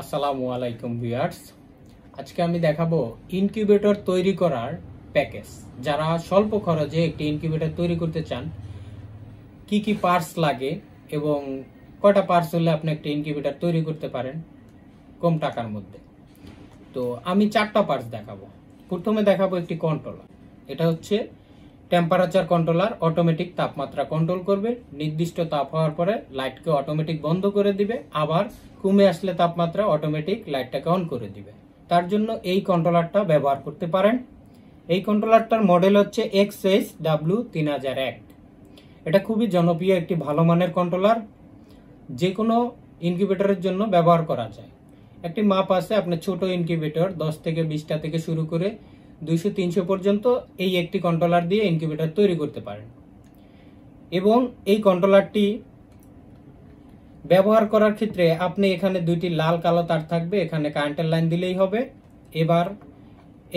আসসালামু আলাইকুম ভিউয়ার্স আজকে আমি দেখাবো ইনকিউবেটর তৈরি করার প্যাকেজ যারা স্বল্প খরচে একটি ইনকিউবেটর তৈরি করতে চান কি কি পার্টস লাগে এবং কয়টা পার্টস হলে আপনি একটা ইনকিউবেটর তৈরি করতে পারেন কম টাকার মধ্যে তো আমি চারটা পার্টস দেখাবো প্রথমে দেখাবো একটি কন্ট্রোলার এটা হচ্ছে টেম্পারেচার কন্ট্রোলার অটোমেটিক তাপমাত্রা কন্ট্রোল করবে নির্দিষ্ট তাপ হওয়ার পরে লাইটকে অটোমেটিক বন্ধ করে দিবে আবার কমে আসলে তাপমাত্রা অটোমেটিক লাইটটাকে অন করে দিবে তার জন্য এই কন্ট্রোলারটা ব্যবহার করতে পারেন এই কন্ট্রোলারটার মডেল হচ্ছে এক্স এইচ ডাব্লু তিন হাজার এক এটা খুবই জনপ্রিয় একটি ভালো মানের কন্ট্রোলার যে কোনো ইনকিউবেটরের জন্য ব্যবহার করা যায় একটি মাপ আছে আপনার ছোট ইনকিউবেটর দশ থেকে বিশটা থেকে শুরু করে দুইশো তিনশো পর্যন্ত এই একটি কন্ট্রোলার দিয়ে ইনকিউবেটার তৈরি করতে পারেন এবং এই কন্ট্রোলারটি ব্যবহার করার ক্ষেত্রে আপনি এখানে দুইটি লাল কালো তার থাকবে এখানে কারেন্টের লাইন দিলেই হবে এবার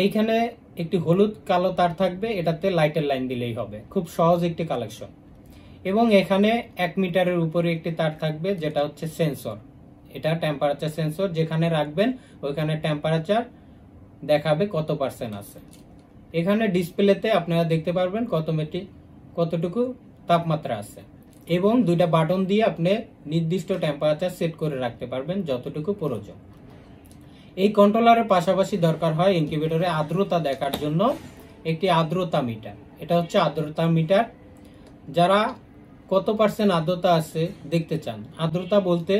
এইখানে একটি হলুদ কালো তার থাকবে এটাতে লাইটের লাইন দিলেই হবে খুব সহজ একটি কালেকশন এবং এখানে এক মিটারের উপরে একটি তার থাকবে যেটা হচ্ছে সেন্সর এটা টেম্পারেচার সেন্সর যেখানে রাখবেন ওইখানে টেম্পারেচার দেখাবে কত পার্সেন্ট আছে এখানে ডিসপ্লেতে আপনারা দেখতে পারবেন কত মেটি কতটুকু তাপমাত্রা আছে এবং দুইটা বাটন দিয়ে আপনি নির্দিষ্ট টেম্পারেচার সেট করে রাখতে পারবেন যতটুকু প্রয়োজন এই কন্ট্রোলারের পাশাপাশি দরকার হয় ইনকিউবেটরে আর্দ্রতা দেখার জন্য একটি আর্দ্রতা মিটার এটা হচ্ছে আর্দ্রতা মিটার যারা কত পার্সেন্ট আর্দ্রতা আছে দেখতে চান আর্দ্রতা বলতে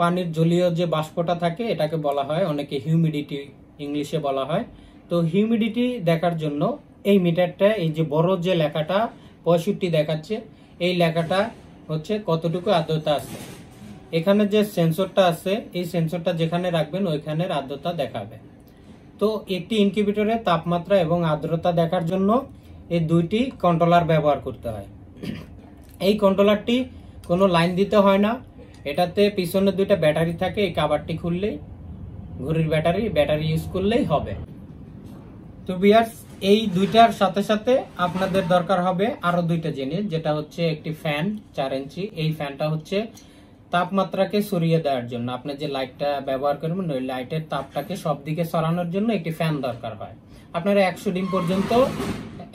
পানির জলীয় যে বাষ্পটা থাকে এটাকে বলা হয় অনেকে হিউমিডিটি ইংলিশে বলা হয় তো হিউমিডিটি দেখার জন্য এই মিটারটা এই যে বড় যে লেখাটা পঁয়ষট্টি দেখাচ্ছে এই লেখাটা হচ্ছে কতটুকু আর্দ্রতা আছে এখানে যে সেন্সরটা আছে এই সেন্সরটা যেখানে রাখবেন ওইখানের আর্দ্রতা দেখাবে তো একটি ইনকিউবেটরে তাপমাত্রা এবং আর্দ্রতা দেখার জন্য এই দুইটি কন্ট্রোলার ব্যবহার করতে হয় এই কন্ট্রোলারটি কোনো লাইন দিতে হয় না এটাতে পিছনে দুইটা ব্যাটারি থাকে এই কাবারটি খুললেই ঘড়ির ব্যাটারি ব্যাটারি ইউজ করলেই হবে তো বিয়ার্স এই দুইটার সাথে সাথে আপনাদের দরকার হবে আরো দুইটা জিনিস যেটা হচ্ছে একটি ফ্যান চার ইঞ্চি এই ফ্যানটা হচ্ছে তাপমাত্রাকে সরিয়ে দেওয়ার জন্য আপনি যে লাইটটা ব্যবহার করবেন ওই লাইটের তাপটাকে সব দিকে সরানোর জন্য একটি ফ্যান দরকার হয় আপনারা একশো ডিম পর্যন্ত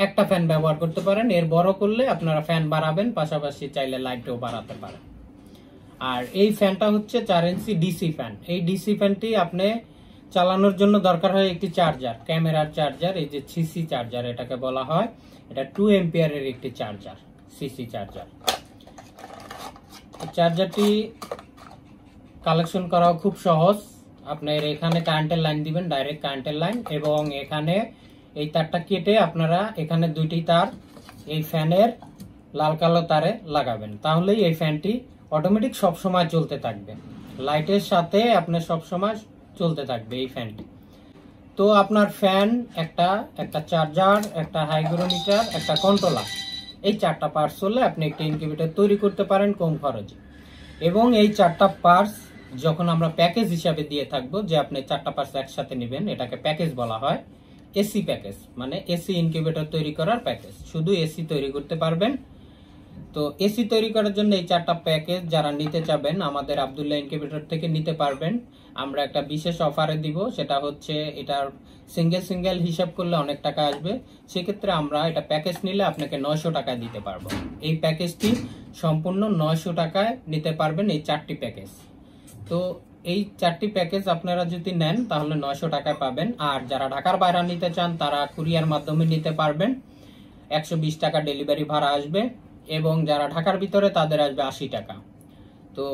একটা ফ্যান ব্যবহার করতে পারেন এর বড় করলে আপনারা ফ্যান বাড়াবেন পাশাপাশি চাইলে লাইটও বাড়াতে পারেন আর এই ফ্যানটা হচ্ছে চার ইঞ্চি ডিসি ফ্যান এই ডিসি ফ্যানটি আপনি চালানোর জন্য দরকার হয় একটি চার্জার ক্যামেরার চার্জার এই যে সিসি চার্জার এটাকে বলা হয় এটা টু এম্পিয়ারের একটি চার্জার সিসি চার্জার চার্জারটি কালেকশন করাও খুব সহজ আপনার এখানে কারেন্টের লাইন দিবেন ডাইরেক্ট কারেন্টের লাইন এবং এখানে এই তারটা কেটে আপনারা এখানে দুইটি তার এই ফ্যানের লাল কালো তারে লাগাবেন তাহলেই এই ফ্যানটি অটোমেটিক সব সময় চলতে থাকবে লাইটের সাথে আপনার সব সময় চলতে থাকবে এই ফ্যানটি তো আপনার ফ্যান একটা একটা চার্জার একটা হাইগ্রোমিটার একটা কন্ট্রোলার এই চারটা পার্টস হলে আপনি একটা ইনকিউবেটার তৈরি করতে পারেন কম খরচে এবং এই চারটা পার্টস যখন আমরা প্যাকেজ হিসাবে দিয়ে থাকবো যে আপনি চারটা পার্টস একসাথে নেবেন এটাকে প্যাকেজ বলা হয় এসি প্যাকেজ মানে এসি ইনকিউবেটার তৈরি করার প্যাকেজ শুধু এসি তৈরি করতে পারবেন তো এসি তৈরি করার জন্য এই চারটা প্যাকেজ যারা নিতে চাবেন আমাদের আবদুল্লাহ ইনকিউবেটর থেকে নিতে পারবেন আমরা একটা বিশেষ অফারে দিব সেটা হচ্ছে এটার সিঙ্গেল সিঙ্গেল হিসাব করলে অনেক টাকা আসবে সেক্ষেত্রে আমরা এটা প্যাকেজ নিলে আপনাকে নয়শো টাকায় দিতে পারবো এই প্যাকেজটি সম্পূর্ণ নয়শো টাকায় নিতে পারবেন এই চারটি প্যাকেজ তো এই চারটি প্যাকেজ আপনারা যদি নেন তাহলে নয়শো টাকায় পাবেন আর যারা ঢাকার বাইরে নিতে চান তারা কুরিয়ার মাধ্যমে নিতে পারবেন একশো টাকা ডেলিভারি ভাড়া আসবে এবং যারা ঢাকার ভিতরে তাদের আসবে আশি টাকা তো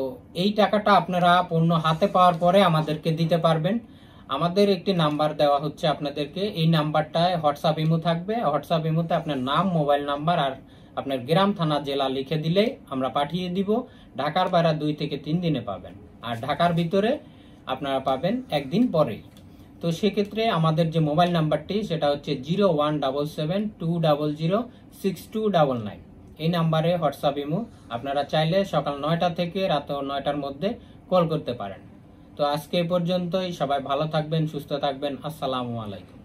এই টাকাটা আপনারা পণ্য হাতে পাওয়ার পরে আমাদেরকে দিতে পারবেন আমাদের একটি নাম্বার দেওয়া হচ্ছে আপনাদেরকে এই নাম্বারটায় হোয়াটসঅ্যাপ ইমো থাকবে হোয়াটসঅ্যাপ ইমোতে আপনার নাম মোবাইল নাম্বার আর আপনার গ্রাম থানা জেলা লিখে দিলে আমরা পাঠিয়ে দিব ঢাকার বাইরা দুই থেকে তিন দিনে পাবেন আর ঢাকার ভিতরে আপনারা পাবেন একদিন পরেই তো সেক্ষেত্রে আমাদের যে মোবাইল নাম্বারটি সেটা হচ্ছে zero one double seven two double zero six two double nine এই নাম্বারে হোয়াটসঅ্যাপ ইমো আপনারা চাইলে সকাল নয়টা থেকে রাত নয়টার মধ্যে কল করতে পারেন তো আজকে এ পর্যন্তই সবাই ভালো থাকবেন সুস্থ থাকবেন আসসালামু আলাইকুম